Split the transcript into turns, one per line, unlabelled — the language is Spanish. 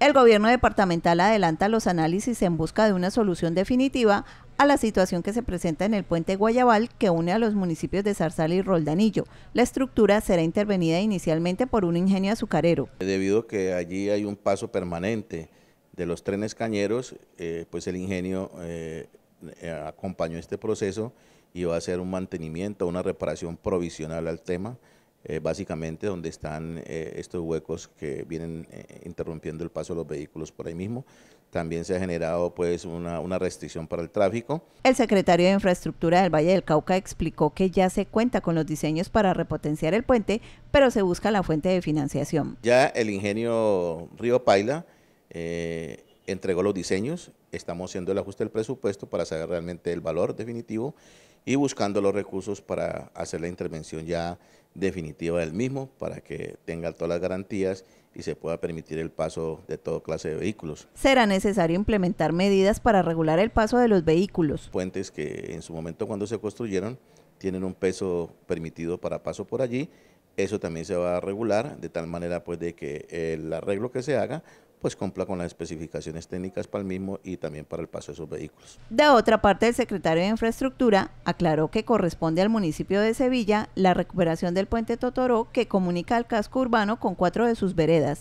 El gobierno departamental adelanta los análisis en busca de una solución definitiva a la situación que se presenta en el puente Guayabal que une a los municipios de Zarzal y Roldanillo. La estructura será intervenida inicialmente por un ingenio azucarero.
Debido a que allí hay un paso permanente de los trenes cañeros, eh, pues el ingenio eh, eh, acompañó este proceso y va a hacer un mantenimiento, una reparación provisional al tema eh, básicamente donde están eh, estos huecos que vienen eh, interrumpiendo el paso de los vehículos por ahí mismo. También se ha generado pues una, restricción para el tráfico.
El secretario de Infraestructura del Valle del Cauca explicó que ya se cuenta con los diseños para repotenciar el puente, pero se busca la fuente de financiación.
Ya el ingenio Río Paila entregó los diseños, estamos haciendo el ajuste del presupuesto para saber realmente el valor definitivo y buscando los recursos para hacer la intervención ya definitiva del mismo, para que tenga todas las garantías y se pueda permitir el paso de toda clase de vehículos.
Será necesario implementar medidas para regular el paso de los
vehículos. Puentes que en su momento cuando se construyeron tienen un peso permitido para paso por allí eso también se va a regular de tal manera pues de que el arreglo que se haga pues cumpla con las especificaciones técnicas para el mismo y también para el paso de esos vehículos.
De otra parte, el secretario de Infraestructura aclaró que corresponde al municipio de Sevilla la recuperación del puente Totoro que comunica al casco urbano con cuatro de sus veredas.